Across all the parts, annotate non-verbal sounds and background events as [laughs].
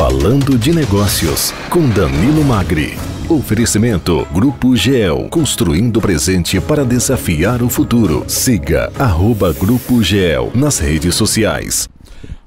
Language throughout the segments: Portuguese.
Falando de Negócios, com Danilo Magri. Oferecimento Grupo GEL, construindo o presente para desafiar o futuro. Siga arroba Grupo GEL nas redes sociais.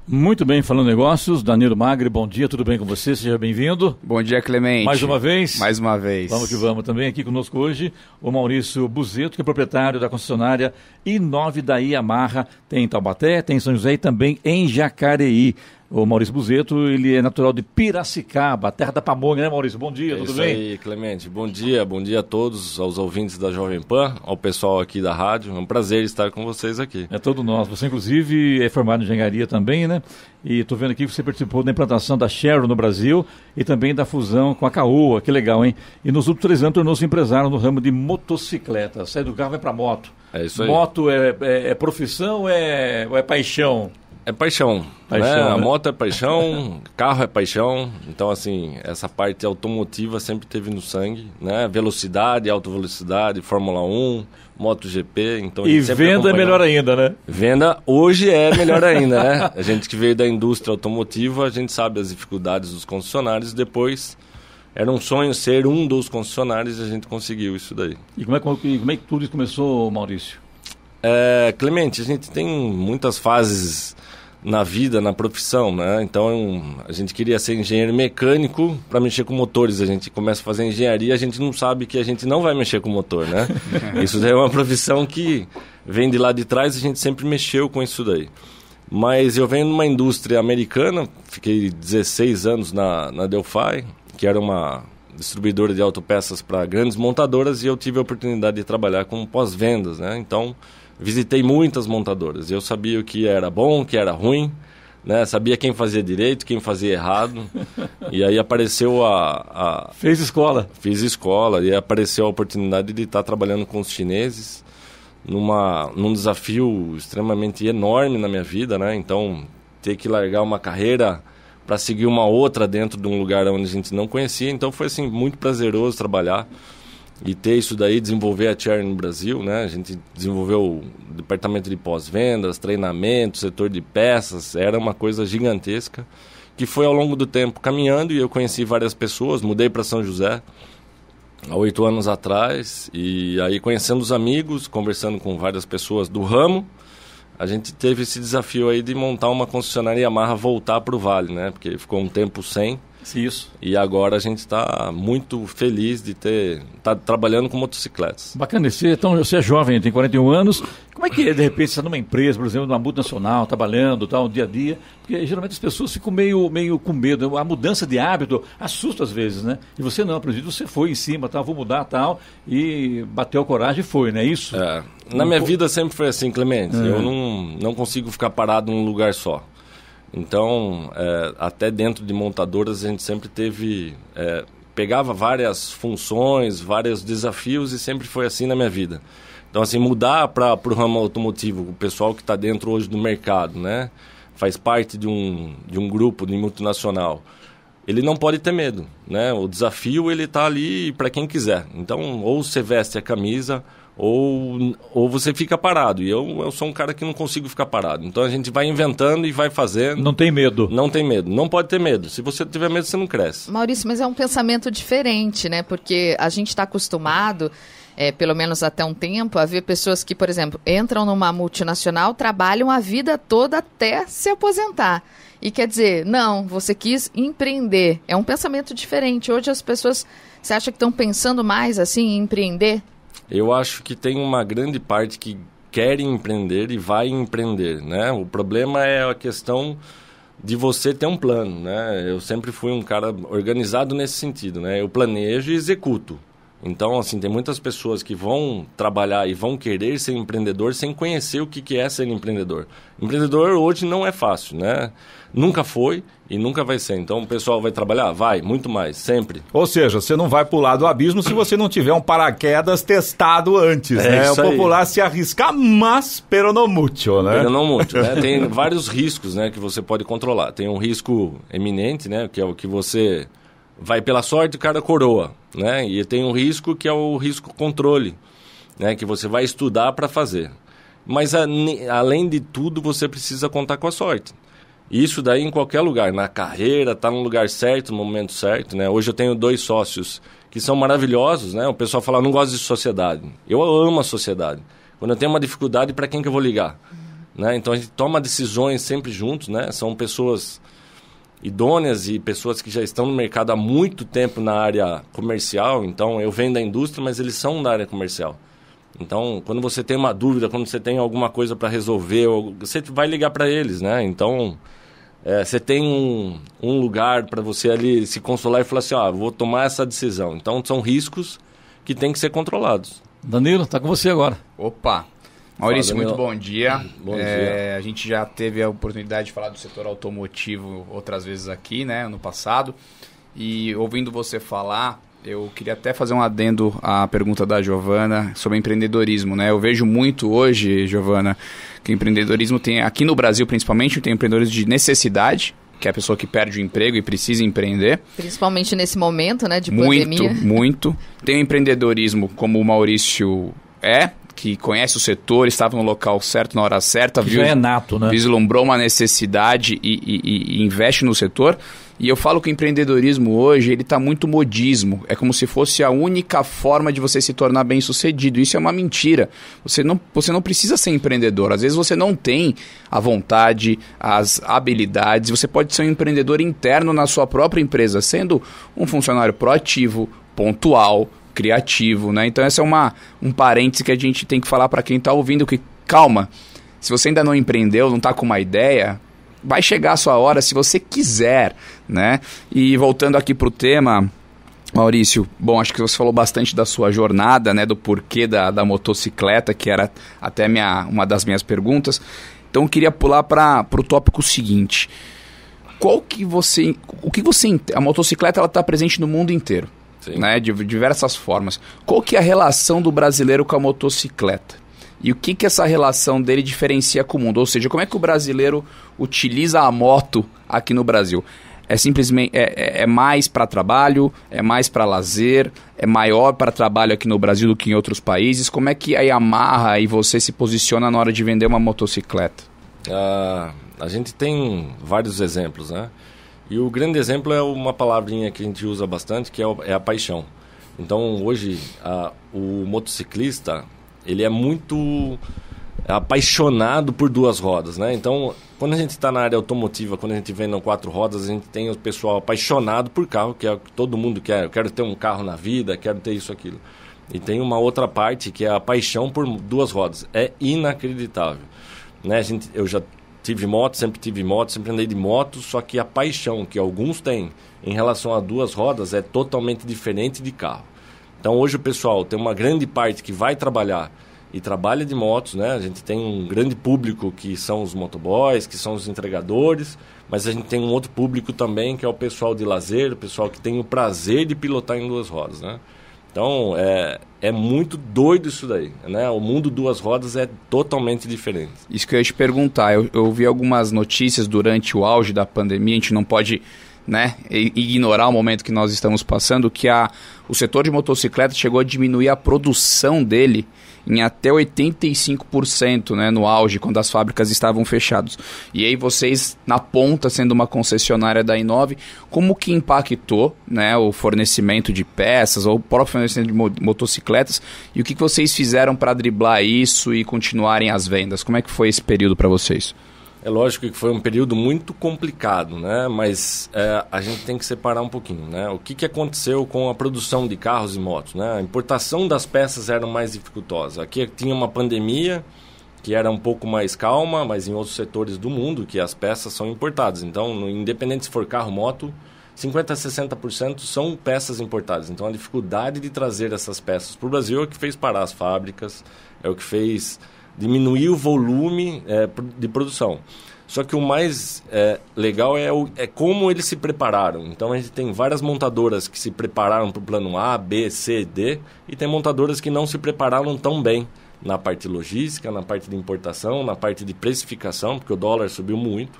Muito bem, falando negócios, Danilo Magre, bom dia, tudo bem com você? Seja bem-vindo. Bom dia, Clemente. Mais uma vez? Mais uma vez. Vamos que vamos. Também aqui conosco hoje o Maurício Buzeto, que é proprietário da concessionária I9 da Iamarra, tem em Taubaté, tem em São José e também em Jacareí. O Maurício Buzeto, ele é natural de Piracicaba, terra da pamonha, né, Maurício? Bom dia, é tudo isso bem? aí, Clemente. Bom dia, bom dia a todos, aos ouvintes da Jovem Pan, ao pessoal aqui da rádio. É um prazer estar com vocês aqui. É todo nosso. Você, inclusive, é formado em engenharia também, né? E estou vendo aqui que você participou da implantação da Shell no Brasil e também da fusão com a Caoa. Que legal, hein? E nos últimos três anos tornou-se empresário no ramo de motocicleta. Sai do carro, e vai para moto. É isso aí. Moto é, é, é profissão ou é, é paixão? É paixão. Né? paixão né? Né? A moto é paixão, [laughs] carro é paixão. Então, assim, essa parte automotiva sempre teve no sangue, né? Velocidade, alta velocidade, Fórmula 1, MotoGP. Então e venda é melhor ainda, né? Venda hoje é melhor [laughs] ainda, né? A gente que veio da indústria automotiva, a gente sabe as dificuldades dos concessionários. Depois, era um sonho ser um dos concessionários e a gente conseguiu isso daí. E como é, como, como é que tudo isso começou, Maurício? É, Clemente, a gente tem muitas fases na vida, na profissão, né? Então é a gente queria ser engenheiro mecânico para mexer com motores. A gente começa a fazer engenharia, a gente não sabe que a gente não vai mexer com motor, né? [laughs] isso daí é uma profissão que vem de lá de trás, a gente sempre mexeu com isso daí. Mas eu venho numa indústria americana, fiquei 16 anos na, na Delphi, que era uma distribuidora de autopeças para grandes montadoras, e eu tive a oportunidade de trabalhar com pós-vendas, né? Então visitei muitas montadoras. Eu sabia o que era bom, o que era ruim, né? Sabia quem fazia direito, quem fazia errado. e aí apareceu a, a, Fez escola. Fiz escola e apareceu a oportunidade de estar trabalhando com os chineses numa num desafio extremamente enorme na minha vida, né? Então, ter que largar uma carreira para seguir uma outra dentro de um lugar onde a gente não conhecia. Então foi assim muito prazeroso trabalhar e ter isso daí, desenvolver a Cherry no Brasil, né? A gente desenvolveu o departamento de pós-vendas, treinamento, setor de peças, era uma coisa gigantesca que foi ao longo do tempo caminhando e eu conheci várias pessoas, mudei para São José há oito anos atrás e aí conhecendo os amigos, conversando com várias pessoas do ramo, a gente teve esse desafio aí de montar uma concessionária Yamaha voltar para o Vale, né? Porque ficou um tempo sem isso. E agora a gente está muito feliz de ter tá trabalhando com motocicletas. Bacana, você, então você é jovem, tem 41 anos. Como é que é, de repente, você está numa empresa, por exemplo, numa multinacional, trabalhando, tal, dia a dia? Porque geralmente as pessoas ficam meio, meio com medo. A mudança de hábito assusta às vezes, né? E você não, acredito, você foi em cima, tal, vou mudar, tal, e bateu a coragem e foi, né? É isso? É. Na um minha vida sempre foi assim, Clemente. É. Eu não, não consigo ficar parado num lugar só. Então, é, até dentro de montadoras, a gente sempre teve. É, pegava várias funções, vários desafios e sempre foi assim na minha vida. Então, assim, mudar para o ramo automotivo, o pessoal que está dentro hoje do mercado, né? Faz parte de um, de um grupo de multinacional. Ele não pode ter medo, né? O desafio, ele está ali para quem quiser. Então, ou você veste a camisa, ou, ou você fica parado. E eu, eu sou um cara que não consigo ficar parado. Então a gente vai inventando e vai fazendo. Não tem medo. Não tem medo. Não pode ter medo. Se você tiver medo, você não cresce. Maurício, mas é um pensamento diferente, né? Porque a gente está acostumado. É, pelo menos até um tempo, a ver pessoas que, por exemplo, entram numa multinacional, trabalham a vida toda até se aposentar. E quer dizer, não, você quis empreender. É um pensamento diferente. Hoje as pessoas, você acha que estão pensando mais assim em empreender? eu acho que tem uma grande parte que quer empreender e vai empreender, né? O problema é a questão de você ter um plano, né? Eu sempre fui um cara organizado nesse sentido, né? Eu planejo e executo. Então, assim, tem muitas pessoas que vão trabalhar e vão querer ser empreendedor sem conhecer o que, é ser empreendedor. Empreendedor hoje não é fácil, né? Nunca foi e nunca vai ser. Então, o pessoal vai trabalhar? Vai, muito mais, sempre. Ou seja, você não vai pular do abismo se você não tiver um paraquedas testado antes, é né? O popular aí. se arriscar, mas peronomútil, né? Peronomútil, né? Tem vários riscos, né, que você pode controlar. Tem um risco eminente, né, que é o que você vai pela sorte cada coroa, né? E tem um risco que é o risco controle, né? Que você vai estudar para fazer. Mas a, além de tudo, você precisa contar com a sorte. Isso daí em qualquer lugar, na carreira, tá no lugar certo, no momento certo, né? Hoje eu tenho dois sócios que são maravilhosos, né? O pessoal fala, não gosto de sociedade. Eu amo a sociedade. Quando eu tenho uma dificuldade, para quem que eu vou ligar? Né? Então a gente toma decisões sempre juntos, né? São pessoas idôneas e pessoas que já estão no mercado há muito tempo na área comercial. Então, eu venho da indústria, mas eles são da área comercial. Então, quando você tem uma dúvida, quando você tem alguma coisa para resolver, você vai ligar para eles, né? Então, é, você tem um, um lugar para você ali se consolar e falar assim, ó, ah, vou tomar essa decisão. Então, são riscos que têm que ser controlados. Danilo, está com você agora. Opa, Maurício, Fala, muito bom dia. Bom é, dia. A gente já teve a oportunidade de falar do setor automotivo outras vezes aqui, né, ano passado. E ouvindo você falar, eu queria até fazer um adendo à pergunta da Giovana sobre empreendedorismo, né? Eu vejo muito hoje, Giovana, que empreendedorismo tem aqui no Brasil, principalmente, tem empreendedores de necessidade, que é a pessoa que perde o emprego e precisa empreender. Principalmente nesse momento, né, de muito, pandemia. Muito, muito. Tem o empreendedorismo como o Maurício é, que conhece o setor, estava no local certo na hora certa, que viu, é nato, né? vislumbrou uma necessidade e, e, e, investe no setor. E eu falo que o empreendedorismo hoje ele está muito modismo. É como se fosse a única forma de você se tornar bem sucedido. Isso é uma mentira. Você não, você não precisa ser empreendedor. Às vezes você não tem a vontade, as habilidades. Você pode ser um empreendedor interno na sua própria empresa, sendo um funcionário proativo, pontual, criativo, né? Então essa é uma um parêntese que a gente tem que falar para quem está ouvindo que calma. Se você ainda não empreendeu, não está com uma ideia, vai chegar a sua hora se você quiser, né? E voltando aqui para o tema, Maurício, bom, acho que você falou bastante da sua jornada, né? Do porquê da, da motocicleta, que era até minha, uma das minhas perguntas. Então, eu queria pular para o tópico seguinte. Qual que você... O que você... A motocicleta, ela está presente no mundo inteiro né? De diversas formas. Qual que é a relação do brasileiro com a motocicleta? E o que que essa relação dele diferencia com o mundo? Ou seja, como é que o brasileiro utiliza a moto aqui no Brasil? É simplesmente é, é, é mais para trabalho, é mais para lazer, é maior para trabalho aqui no Brasil do que em outros países. Como é que a Yamaha e você se posiciona na hora de vender uma motocicleta? Ah, a gente tem vários exemplos, né? E o grande exemplo é uma palavrinha que a gente usa bastante, que é, o, é a paixão. Então, hoje, a, o motociclista, ele é muito apaixonado por duas rodas, né? Então, quando a gente está na área automotiva, quando a gente vende quatro rodas, a gente tem o pessoal apaixonado por carro, que é o que todo mundo quer. Eu quero ter um carro na vida, quero ter isso, aquilo. E tem uma outra parte que é a paixão por duas rodas. É inacreditável. Né? A gente, eu já tive moto, sempre tive moto, sempre andei de moto, só que a paixão que alguns têm em relação a duas rodas é totalmente diferente de carro. Então hoje o pessoal tem uma grande parte que vai trabalhar e trabalha de motos, né? A gente tem um grande público que são os motoboys, que são os entregadores, mas a gente tem um outro público também que é o pessoal de lazer, o pessoal que tem o prazer de pilotar em duas rodas, né? Então, é, é muito doido isso daí, né? O mundo duas rodas é totalmente diferente. Isso que eu ia te perguntar, eu, eu vi algumas notícias durante o auge da pandemia, a gente não pode né, ignorar o momento que nós estamos passando, que a, o setor de motocicleta chegou a diminuir a produção dele em até 85% né, no auge, quando as fábricas estavam fechadas. E aí vocês, na ponta, sendo uma concessionária da Inove, como que impactou né, o fornecimento de peças ou o próprio fornecimento de motocicletas? E o que, que vocês fizeram para driblar isso e continuarem as vendas? Como é que foi esse período para vocês? É lógico que foi um período muito complicado, né? Mas é, a gente tem que separar um pouquinho, né? O que, que aconteceu com a produção de carros e motos, né? A importação das peças era mais dificultosa. Aqui tinha uma pandemia que era um pouco mais calma, mas em outros setores do mundo que as peças são importadas. Então, no, independente se for carro, moto, 50% a 60% são peças importadas. Então, a dificuldade de trazer essas peças para o Brasil é o que fez parar as fábricas, é o que fez diminuir o volume é, de produção. Só que o mais é, legal é, o, é como eles se prepararam. Então a gente tem várias montadoras que se prepararam para o plano A, B, C, D e tem montadoras que não se prepararam tão bem na parte logística, na parte de importação, na parte de precificação, porque o dólar subiu muito.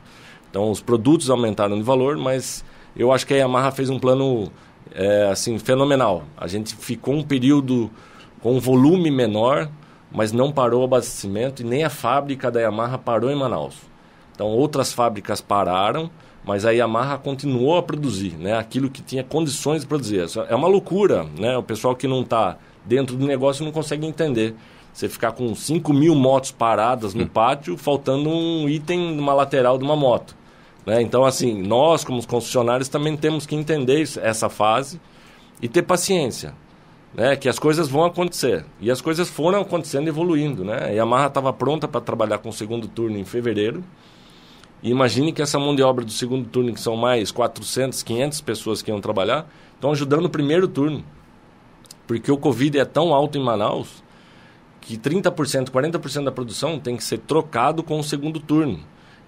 Então os produtos aumentaram de valor, mas eu acho que a Yamaha fez um plano é, assim fenomenal. A gente ficou um período com um volume menor, mas não parou o abastecimento e nem a fábrica da Yamaha parou em Manaus. Então outras fábricas pararam, mas a Yamaha continuou a produzir, né? Aquilo que tinha condições de produzir. É uma loucura, né? O pessoal que não está dentro do negócio não consegue entender. Você ficar com 5 mil motos paradas no hum. pátio, faltando um item numa lateral de uma moto. Né? Então, assim, nós como concessionários também temos que entender essa fase e ter paciência né, que as coisas vão acontecer. E as coisas foram acontecendo, evoluindo. Né? A Yamaha estava pronta para trabalhar com o segundo turno em fevereiro. E imagine que essa mão de obra do segundo turno, que são mais 400, 500 pessoas que iam trabalhar, estão ajudando o primeiro turno. Porque o Covid é tão alto em Manaus que 30%, 40% da produção tem que ser trocado com o segundo turno.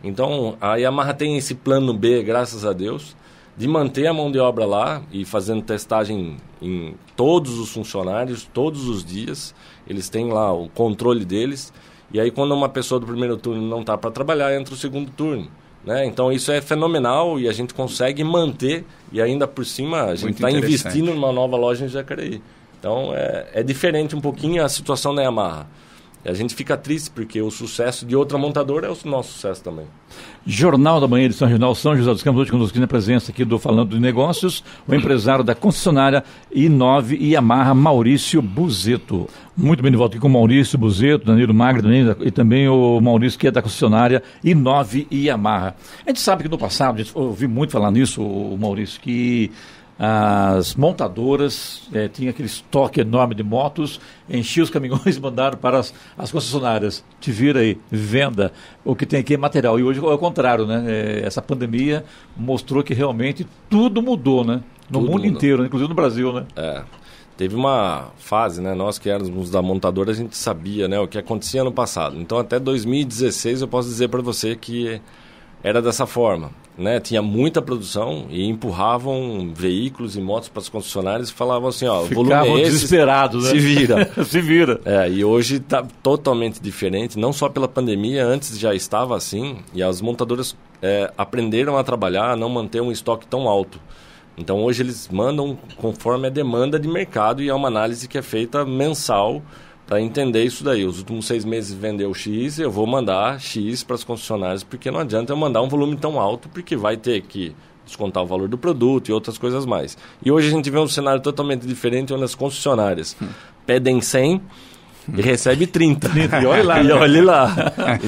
Então a Yamaha tem esse plano B, graças a Deus de manter a mão de obra lá e fazendo testagem em todos os funcionários, todos os dias. Eles têm lá o controle deles. E aí, quando uma pessoa do primeiro turno não está para trabalhar, entra o segundo turno. Né? Então, isso é fenomenal e a gente consegue manter. E ainda por cima, a gente está investindo em uma nova loja em Jacareí. Então, é, é diferente um pouquinho a situação da Yamaha. É a gente fica triste porque o sucesso de outra montadora é o nosso sucesso também. Jornal da Manhã, edição regional São José dos Campos, hoje conosco na presença aqui do Falando de Negócios, o empresário da concessionária I9 e Yamaha, Maurício Buzeto. Muito bem de volta aqui com o Maurício Buzeto, Danilo Magro também, e também o Maurício, que é da concessionária I9 e Yamaha. A gente sabe que no passado, eu ouvi muito falar nisso, o Maurício, que as montadoras, é, tinha aquele estoque enorme de motos, enchia os caminhões e [laughs] mandaram para as, as, concessionárias. Te vira aí, venda. O que tem aqui é material. E hoje é o contrário, né? É, essa pandemia mostrou que realmente tudo mudou, né? No tudo mundo mudou. inteiro, né? inclusive no Brasil, né? É. Teve uma fase, né? Nós que éramos da montadora, a gente sabia né, o que acontecia no passado. Então, até 2016, eu posso dizer para você que era dessa forma né, tinha muita produção e empurravam veículos e motos para as concessionárias e falavam assim, ó, Ficavam volume é desesperados, né? Se vira. [laughs] se vira. É, e hoje está totalmente diferente, não só pela pandemia, antes já estava assim, e as montadoras é, aprenderam a trabalhar, a não manter um estoque tão alto. Então hoje eles mandam conforme a demanda de mercado e é uma análise que é feita mensal para entender isso daí. Os últimos seis meses vendeu X, eu vou mandar X para as concessionárias, porque não adianta eu mandar um volume tão alto, porque vai ter que descontar o valor do produto e outras coisas mais. E hoje a gente vê um cenário totalmente diferente, onde as concessionárias hum. pedem 100 e recebe 30. e olhe lá. e né? lá.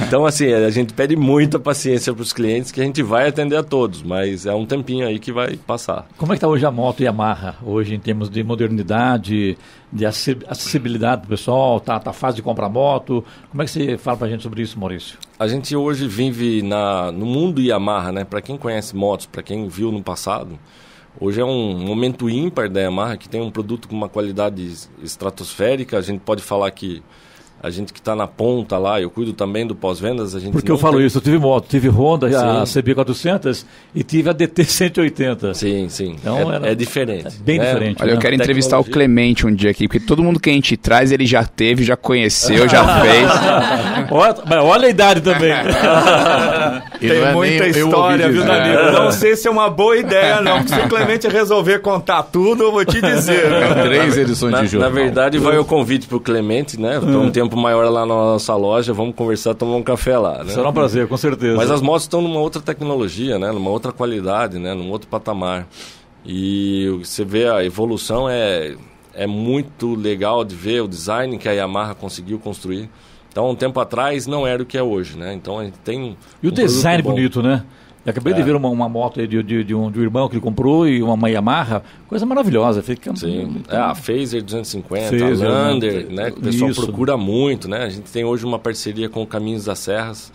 Então, assim, a gente pede muita paciência para os clientes que a gente vai atender a todos, mas é um tempinho aí que vai passar. Como é que está hoje a moto Yamaha, hoje em termos de modernidade, de acessibilidade o pessoal, está tá fácil de comprar moto? Como é que você fala para a gente sobre isso, Maurício? A gente hoje vive na, no mundo Yamaha, né? Para quem conhece motos, para quem viu no passado... Hoje é um momento ímpar da Yamaha, que tem um produto com uma qualidade estratosférica. A gente pode falar que a gente que está na ponta lá, eu cuido também do pós-vendas. a gente Porque eu falo tem... isso, eu tive moto, tive Honda, sim. a CB400 e tive a DT180. Sim, sim. Então é, era... é diferente. É bem né? diferente. Olha, né? eu quero entrevistar Tecnologia. o Clemente um dia aqui, porque todo mundo que a gente traz, ele já teve, já conheceu, já [laughs] fez. olha, olha a idade também. [laughs] E Tem é muita história, viu, Danilo? É. Não sei se é uma boa ideia, não. [laughs] Se o Clemente resolver contar tudo, eu vou te dizer. Né? Três edições na, de jogo. Na verdade, vai o convite pro Clemente, né? Tô tá um hum. tempo maior lá na nossa loja, vamos conversar, tomar um café lá. Né? Será um prazer, com certeza. Mas as motos estão numa outra tecnologia, né? Numa outra qualidade, né? Num outro patamar. E você vê a evolução é, é muito legal de ver o design que a Yamaha conseguiu construir. Então, um tempo atrás não era o que é hoje, né? Então, a gente tem E o um design bonito, né? Eu acabei é. de ver uma, uma moto de, de, de, um, de um irmão que ele comprou e uma Yamaha, coisa maravilhosa. Fica, Sim, é, a Phaser 250, Phaser, a né? Lander, né? né? o pessoal Isso. procura muito, né? A gente tem hoje uma parceria com o Caminhos das Serras,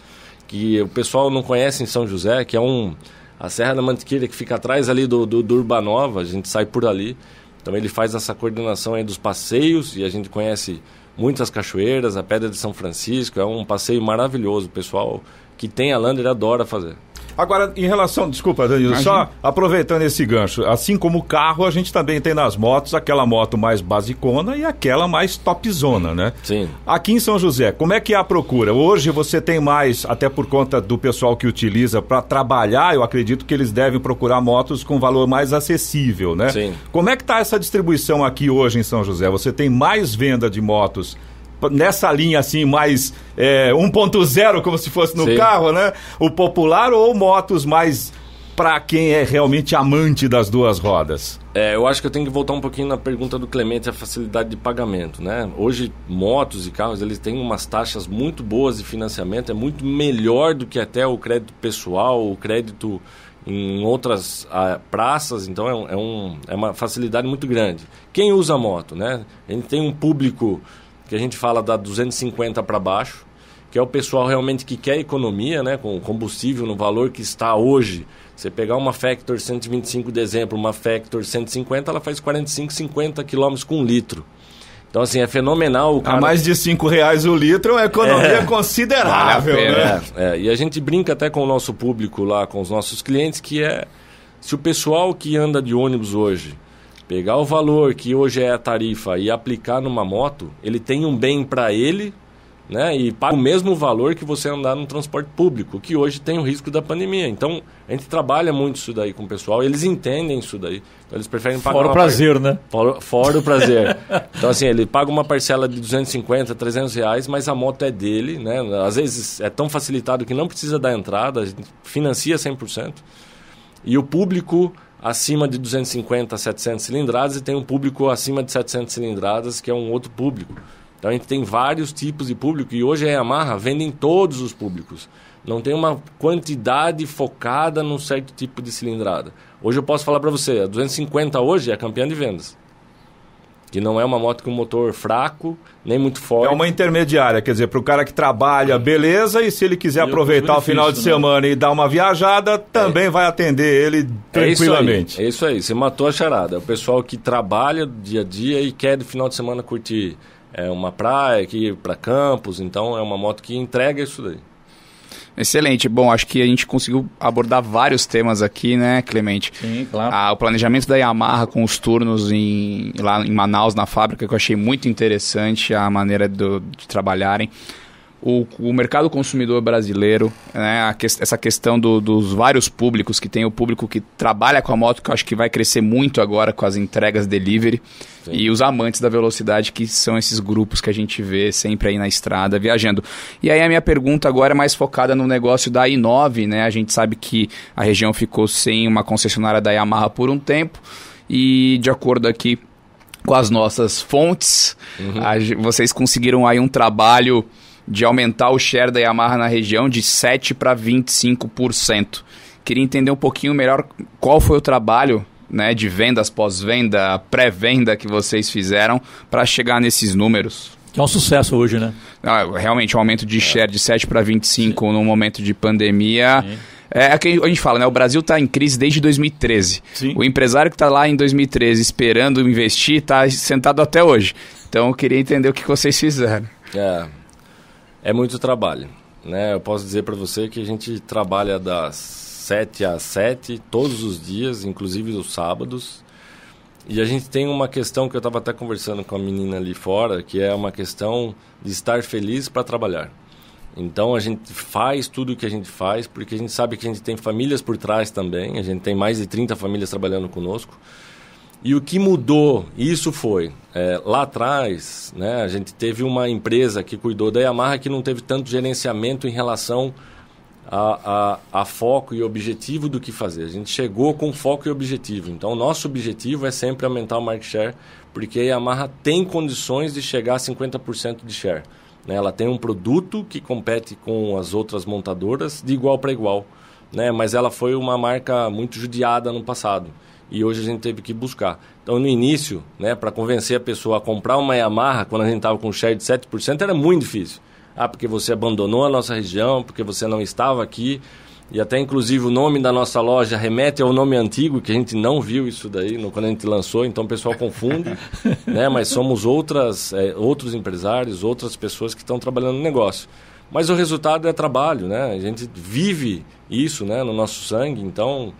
que o pessoal não conhece em São José, que é um... A Serra da Mantiqueira, que fica atrás ali do, do, do Urbanova, a gente sai por ali. Então ele faz essa coordenação aí dos passeios e a gente conhece muitas cachoeiras, a Pedra de São Francisco, é um passeio maravilhoso, pessoal que tem a Lander adora fazer. Agora, em relação, desculpa, Danilo, só aproveitando esse gancho, assim como o carro, a gente também tem nas motos aquela moto mais basicona e aquela mais topzona, né? Sim. Aqui em São José, como é que é a procura? Hoje você tem mais, até por conta do pessoal que utiliza para trabalhar, eu acredito que eles devem procurar motos com valor mais acessível, né? Sim. Como é que está essa distribuição aqui hoje em São José? Você tem mais venda de motos nessa linha assim, mais é, 1.0, como se fosse no Sim. carro, né? O popular ou motos mais para quem é realmente amante das duas rodas? É, eu acho que eu tenho que voltar um pouquinho na pergunta do Clemente, a facilidade de pagamento, né? Hoje, motos e carros, eles têm umas taxas muito boas de financiamento, é muito melhor do que até o crédito pessoal, o crédito em outras ah, praças, então é, um, é, um, é uma facilidade muito grande. Quem usa moto, né? Ele tem um público que a gente fala da 250 para baixo, que é o pessoal realmente que quer economia, né, com combustível no valor que está hoje. Você pegar uma Factor 125 de exemplo, uma Factor 150, ela faz 45, 50 quilômetros com litro. Então, assim, é fenomenal. Cara... A mais de 5 reais o litro é uma economia é. [laughs] considerável, né? É. É. E a gente brinca até com o nosso público lá, com os nossos clientes, que é se o pessoal que anda de ônibus hoje pegar o valor que hoje é a tarifa e aplicar numa moto, ele tem um bem para ele, né? E paga o mesmo valor que você andar no transporte público, que hoje tem o risco da pandemia. Então, a gente trabalha muito isso daí com o pessoal, eles entendem isso daí. Então, eles preferem pagar. Fora o prazer, par... né? Fora, fora o prazer. [laughs] então, assim, ele paga uma parcela de 250, 300 reais, mas a moto é dele, né? Às vezes é tão facilitado que não precisa da entrada, a gente financia 100%. E o público acima de 250 a 700 cilindradas e tem um público acima de 700 cilindradas, que é um outro público. Então a gente tem vários tipos de público e hoje a Yamaha vende em todos os públicos. Não tem uma quantidade focada num certo tipo de cilindrada. Hoje eu posso falar para você, a 250 hoje é campeã de vendas que não é uma moto com motor fraco, nem muito forte. É uma intermediária, quer dizer, para o cara que trabalha, beleza, e se ele quiser e é aproveitar o final de né? semana e dar uma viajada, também é. vai atender ele tranquilamente. É isso, aí, é isso aí, você matou a charada. O pessoal que trabalha dia a dia e quer do final de semana curtir é, uma praia, aqui para campos, então é uma moto que entrega isso daí. Excelente. Bom, acho que a gente conseguiu abordar vários temas aqui, né, Clemente? Sim, claro. Ah, o planejamento da Yamaha com os turnos em, lá em Manaus, na fábrica, que eu achei muito interessante a maneira do, de trabalharem o, o mercado consumidor brasileiro, né, que, essa questão do, dos vários públicos que tem o público que trabalha com a moto, que eu acho que vai crescer muito agora com as entregas delivery, Sim. e os amantes da velocidade, que são esses grupos que a gente vê sempre aí na estrada viajando. E aí a minha pergunta agora é mais focada no negócio da i9, né? A gente sabe que a região ficou sem uma concessionária da Yamaha por um tempo, e de acordo aqui com as nossas fontes, uhum. a, vocês conseguiram aí um trabalho de aumentar o share da Yamaha na região de 7 para 25%. Queria entender um pouquinho melhor qual foi o trabalho né, de vendas, pós-venda, pré-venda que vocês fizeram para chegar nesses números. Que é um sucesso hoje, né? Ah, realmente, um aumento de é. share de 7 para 25 num momento de pandemia. Sim. É, é, que a gente fala, né? O Brasil está em crise desde 2013. Sim. O empresário que está lá em 2013 esperando investir está sentado até hoje. Então, eu queria entender o que vocês fizeram. É, é muito trabalho. Né? Eu posso dizer para você que a gente trabalha das 7 às 7 todos os dias, inclusive os sábados. E a gente tem uma questão que eu estava até conversando com a menina ali fora, que é uma questão de estar feliz para trabalhar. Então a gente faz tudo o que a gente faz, porque a gente sabe que a gente tem famílias por trás também, a gente tem mais de 30 famílias trabalhando conosco. E o que mudou, isso foi, é, lá atrás, né, a gente teve uma empresa que cuidou da Yamaha que não teve tanto gerenciamento em relação a, a, a, foco e objetivo do que fazer. A gente chegou com foco e objetivo. Então, nosso objetivo é sempre aumentar o market share, porque a Yamaha tem condições de chegar a 50% de share. Né? Ela tem um produto que compete com as outras montadoras de igual para igual. Né? Mas ela foi uma marca muito judiada no passado e hoje a gente teve que buscar. Então, no início, né, para convencer a pessoa a comprar uma Yamaha, quando a gente estava com um share de 7%, era muito difícil. Ah, porque você abandonou a nossa região, porque você não estava aqui. E até, inclusive, o nome da nossa loja remete ao nome antigo, que a gente não viu isso daí no, quando a gente lançou, então o pessoal confunde. [laughs] né? Mas somos outras, é, outros empresários, outras pessoas que estão trabalhando no negócio. Mas o resultado é trabalho, né? A gente vive isso né? no nosso sangue, então...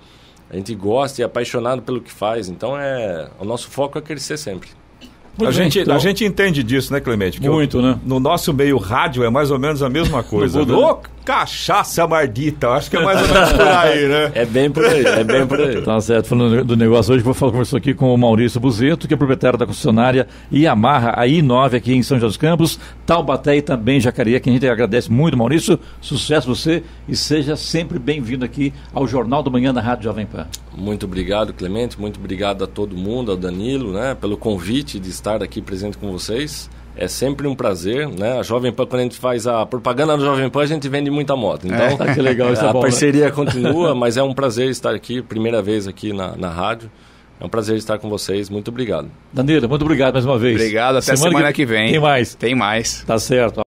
A gente gosta e é apaixonado pelo que faz. Então, é o nosso foco é crescer sempre. Muito a, bem, gente, então. a gente entende disso, né, Clemente? Que Muito, eu, né? No nosso meio, rádio é mais ou menos a mesma coisa. Mudou? Né? Né? Cachaça mardita, acho que é mais ou menos por [laughs] aí, né? É bem por aí, é bem por aí. tá certo, falando do negócio hoje, vou falar conversou aqui com o Maurício Buzeto, que é proprietário da concessionária Yamaha, a I9 aqui em São José dos Campos, Taubaté e também Jacareí, que a gente agradece muito, Maurício, sucesso você e seja sempre bem-vindo aqui ao Jornal do Manhã da Rádio Jovem Pan. Muito obrigado, Clemente, muito obrigado a todo mundo, ao Danilo, né, pelo convite de estar aqui presente com vocês. É sempre um prazer, né? A Jovem Pan, quando a gente faz a propaganda do Jovem Pan, a gente vende muita moto. Então, é. [laughs] que legal, isso é a bom, né? parceria né? continua, mas é um prazer estar aqui, primeira vez aqui na, na rádio. É um prazer estar com vocês. Muito obrigado. Danilo, muito obrigado mais uma vez. Obrigado. Até semana, semana que... que... vem. Tem mais. Tem mais. Tá certo.